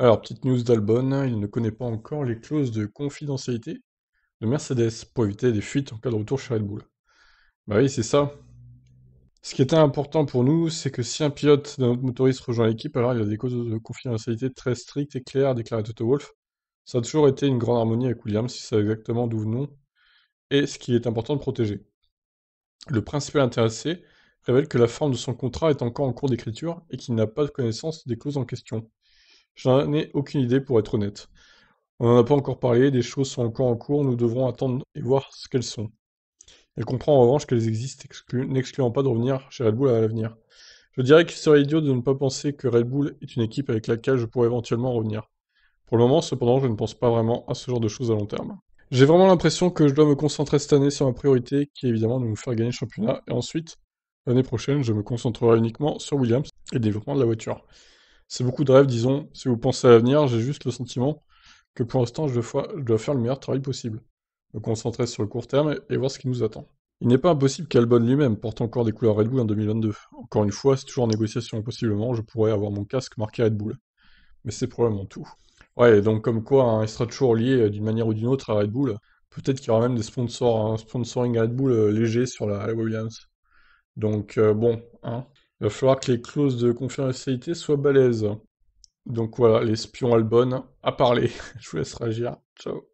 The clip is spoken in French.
Alors, petite news d'Albon, il ne connaît pas encore les clauses de confidentialité de Mercedes pour éviter des fuites en cas de retour chez Red Bull. Bah oui, c'est ça. Ce qui est important pour nous, c'est que si un pilote d'un autre motoriste rejoint l'équipe, alors il y a des clauses de confidentialité très strictes et claires, déclarées déclaré Toto Wolf. Ça a toujours été une grande harmonie avec Williams, si c'est exactement d'où venons et ce qui est important de protéger. Le principal intéressé révèle que la forme de son contrat est encore en cours d'écriture et qu'il n'a pas de connaissance des clauses en question. J'en ai aucune idée pour être honnête. On n'en a pas encore parlé, des choses sont encore en cours, nous devrons attendre et voir ce qu'elles sont. Elle comprend en revanche qu'elles existent, n'excluant pas de revenir chez Red Bull à l'avenir. Je dirais qu'il serait idiot de ne pas penser que Red Bull est une équipe avec laquelle je pourrais éventuellement revenir. Pour le moment, cependant, je ne pense pas vraiment à ce genre de choses à long terme. J'ai vraiment l'impression que je dois me concentrer cette année sur ma priorité, qui est évidemment de me faire gagner le championnat, et ensuite, l'année prochaine, je me concentrerai uniquement sur Williams et le développement de la voiture. C'est beaucoup de rêves, disons. Si vous pensez à l'avenir, j'ai juste le sentiment que pour l'instant, je, dois faire le meilleur travail possible. Me concentrer sur le court terme et voir ce qui nous attend. Il n'est pas impossible qu'Albon lui-même porte encore des couleurs Red Bull en 2022. Encore une fois, c'est toujours en négociation. Possiblement, je pourrais avoir mon casque marqué Red Bull. Mais c'est probablement tout. Ouais, donc comme quoi, hein, il sera toujours lié euh, d'une manière ou d'une autre à Red Bull. Peut-être qu'il y aura même des sponsors, un sponsoring Red Bull euh, léger sur la, la Williams. Donc euh, bon, hein. Il va falloir que les clauses de confidentialité soient balèzes. Donc voilà, les espions Albon, à parler. Je vous laisse réagir. Ciao.